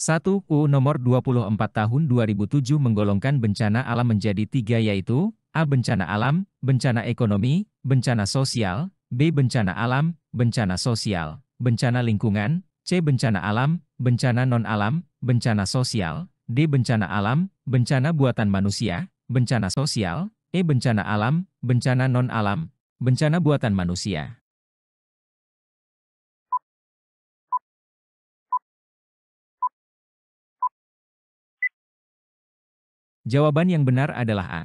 1. U nomor 24 tahun 2007 menggolongkan bencana alam menjadi tiga yaitu A. Bencana alam, bencana ekonomi, bencana sosial, B. Bencana alam, bencana sosial, bencana lingkungan, C. Bencana alam, bencana non-alam, bencana sosial, D. Bencana alam, bencana buatan manusia, bencana sosial, E. Bencana alam, bencana non-alam, bencana buatan manusia. Jawaban yang benar adalah A.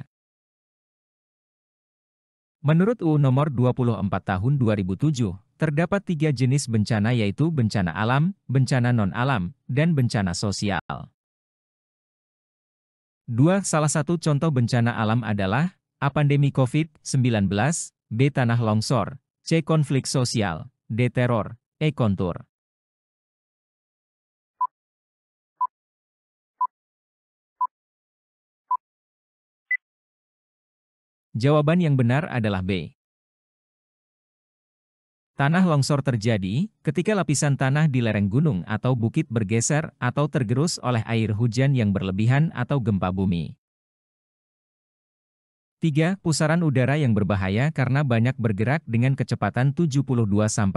Menurut U nomor 24 tahun 2007, terdapat tiga jenis bencana yaitu bencana alam, bencana non-alam, dan bencana sosial. Dua salah satu contoh bencana alam adalah A. Pandemi COVID-19, B. Tanah longsor, C. Konflik sosial, D. Teror, E. Kontur. Jawaban yang benar adalah B. Tanah longsor terjadi ketika lapisan tanah di lereng gunung atau bukit bergeser atau tergerus oleh air hujan yang berlebihan atau gempa bumi. 3. Pusaran udara yang berbahaya karena banyak bergerak dengan kecepatan 72-400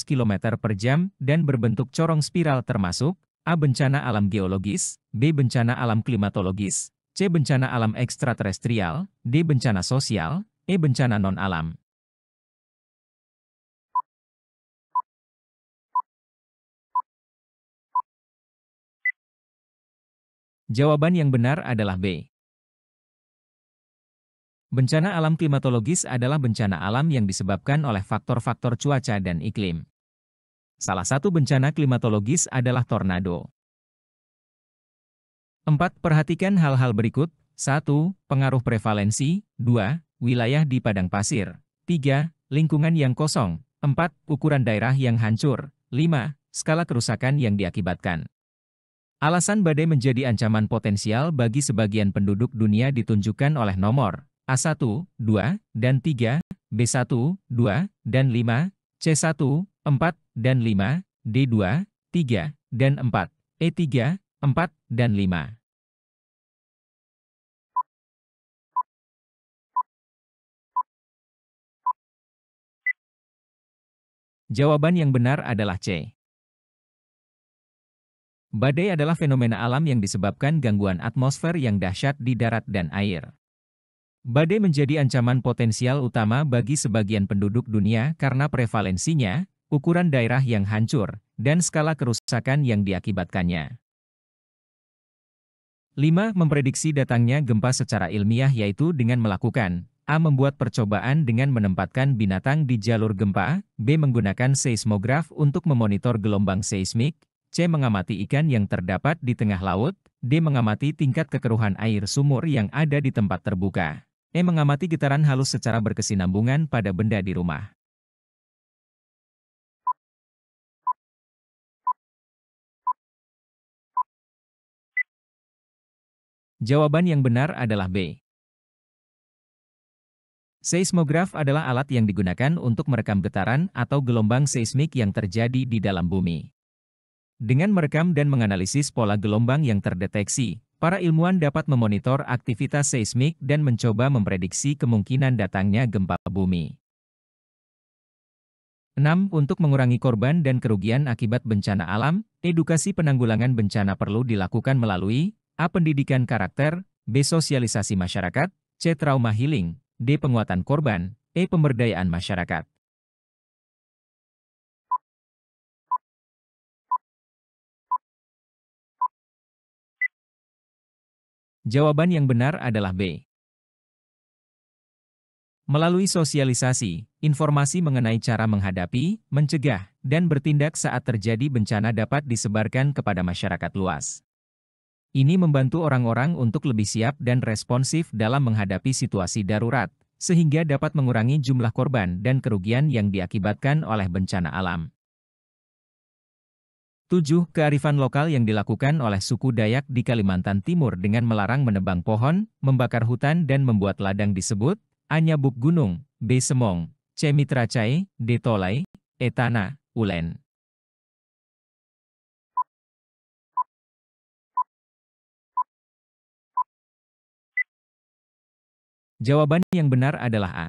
km per jam dan berbentuk corong spiral termasuk A. Bencana alam geologis B. Bencana alam klimatologis C. Bencana alam ekstraterestrial, D. Bencana sosial, E. Bencana non-alam. Jawaban yang benar adalah B. Bencana alam klimatologis adalah bencana alam yang disebabkan oleh faktor-faktor cuaca dan iklim. Salah satu bencana klimatologis adalah tornado. 4. Perhatikan hal-hal berikut. 1. Pengaruh prevalensi. 2. Wilayah di padang pasir. 3. Lingkungan yang kosong. 4. Ukuran daerah yang hancur. 5. Skala kerusakan yang diakibatkan. Alasan badai menjadi ancaman potensial bagi sebagian penduduk dunia ditunjukkan oleh nomor A1, 2, dan 3, B1, 2, dan 5, C1, 4, dan 5, D2, 3, dan 4, E3, 4, dan 5. Jawaban yang benar adalah C. Badai adalah fenomena alam yang disebabkan gangguan atmosfer yang dahsyat di darat dan air. Badai menjadi ancaman potensial utama bagi sebagian penduduk dunia karena prevalensinya, ukuran daerah yang hancur, dan skala kerusakan yang diakibatkannya. 5. Memprediksi datangnya gempa secara ilmiah yaitu dengan melakukan A. Membuat percobaan dengan menempatkan binatang di jalur gempa B. Menggunakan seismograf untuk memonitor gelombang seismik C. Mengamati ikan yang terdapat di tengah laut D. Mengamati tingkat kekeruhan air sumur yang ada di tempat terbuka E. Mengamati getaran halus secara berkesinambungan pada benda di rumah Jawaban yang benar adalah B. Seismograf adalah alat yang digunakan untuk merekam getaran atau gelombang seismik yang terjadi di dalam bumi. Dengan merekam dan menganalisis pola gelombang yang terdeteksi, para ilmuwan dapat memonitor aktivitas seismik dan mencoba memprediksi kemungkinan datangnya gempa bumi. 6. Untuk mengurangi korban dan kerugian akibat bencana alam, edukasi penanggulangan bencana perlu dilakukan melalui A. Pendidikan karakter, B. Sosialisasi masyarakat, C. Trauma healing, D. Penguatan korban, E. Pemberdayaan masyarakat. Jawaban yang benar adalah B. Melalui sosialisasi, informasi mengenai cara menghadapi, mencegah, dan bertindak saat terjadi bencana dapat disebarkan kepada masyarakat luas. Ini membantu orang-orang untuk lebih siap dan responsif dalam menghadapi situasi darurat, sehingga dapat mengurangi jumlah korban dan kerugian yang diakibatkan oleh bencana alam. 7. Kearifan lokal yang dilakukan oleh suku Dayak di Kalimantan Timur dengan melarang menebang pohon, membakar hutan dan membuat ladang disebut Anyabuk Gunung, Besemong, Cemitracai, Detolai, Etana, Ulen. Jawaban yang benar adalah A.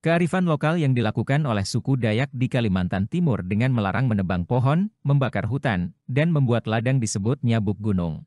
Kearifan lokal yang dilakukan oleh suku Dayak di Kalimantan Timur dengan melarang menebang pohon, membakar hutan, dan membuat ladang disebut nyabuk gunung.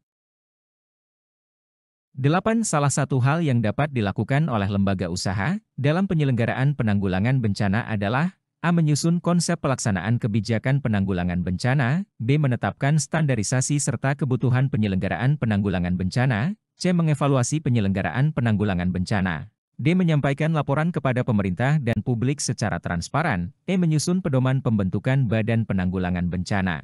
8. Salah satu hal yang dapat dilakukan oleh lembaga usaha dalam penyelenggaraan penanggulangan bencana adalah A. Menyusun konsep pelaksanaan kebijakan penanggulangan bencana, B. Menetapkan standarisasi serta kebutuhan penyelenggaraan penanggulangan bencana, C. Mengevaluasi penyelenggaraan penanggulangan bencana. D. Menyampaikan laporan kepada pemerintah dan publik secara transparan. E. Menyusun pedoman pembentukan Badan Penanggulangan Bencana.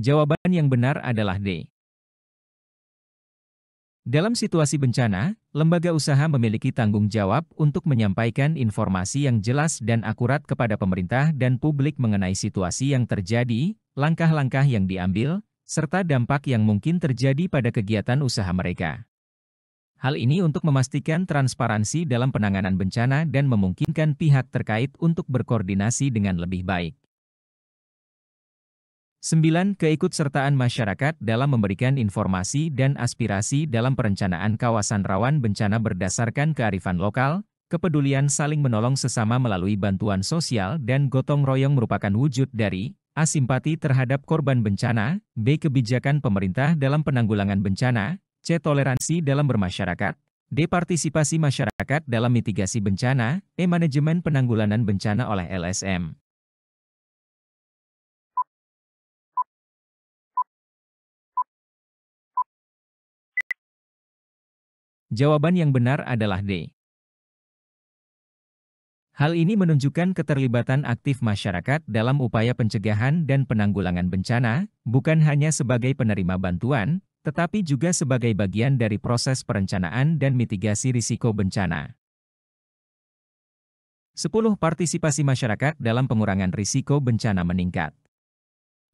Jawaban yang benar adalah D. Dalam situasi bencana, lembaga usaha memiliki tanggung jawab untuk menyampaikan informasi yang jelas dan akurat kepada pemerintah dan publik mengenai situasi yang terjadi, langkah-langkah yang diambil, serta dampak yang mungkin terjadi pada kegiatan usaha mereka. Hal ini untuk memastikan transparansi dalam penanganan bencana dan memungkinkan pihak terkait untuk berkoordinasi dengan lebih baik. 9. Keikutsertaan masyarakat dalam memberikan informasi dan aspirasi dalam perencanaan kawasan rawan bencana berdasarkan kearifan lokal, kepedulian saling menolong sesama melalui bantuan sosial dan gotong royong merupakan wujud dari A. Simpati terhadap korban bencana, B. Kebijakan pemerintah dalam penanggulangan bencana, C. Toleransi dalam bermasyarakat, D. Partisipasi masyarakat dalam mitigasi bencana, E. Manajemen penanggulangan bencana oleh LSM. Jawaban yang benar adalah D. Hal ini menunjukkan keterlibatan aktif masyarakat dalam upaya pencegahan dan penanggulangan bencana, bukan hanya sebagai penerima bantuan, tetapi juga sebagai bagian dari proses perencanaan dan mitigasi risiko bencana. 10. Partisipasi masyarakat dalam pengurangan risiko bencana meningkat.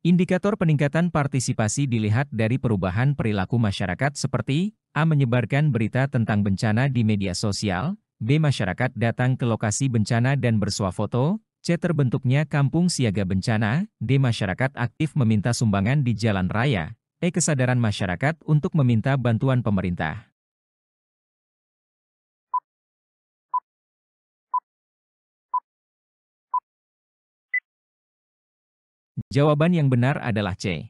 Indikator peningkatan partisipasi dilihat dari perubahan perilaku masyarakat seperti A. Menyebarkan berita tentang bencana di media sosial, B. Masyarakat datang ke lokasi bencana dan bersuah foto, C. Terbentuknya kampung siaga bencana, D. Masyarakat aktif meminta sumbangan di jalan raya, E. Kesadaran masyarakat untuk meminta bantuan pemerintah. Jawaban yang benar adalah C.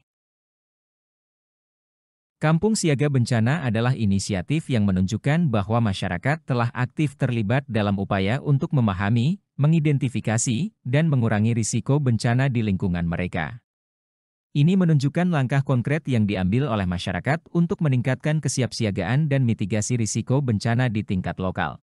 Kampung Siaga Bencana adalah inisiatif yang menunjukkan bahwa masyarakat telah aktif terlibat dalam upaya untuk memahami, mengidentifikasi, dan mengurangi risiko bencana di lingkungan mereka. Ini menunjukkan langkah konkret yang diambil oleh masyarakat untuk meningkatkan kesiapsiagaan dan mitigasi risiko bencana di tingkat lokal.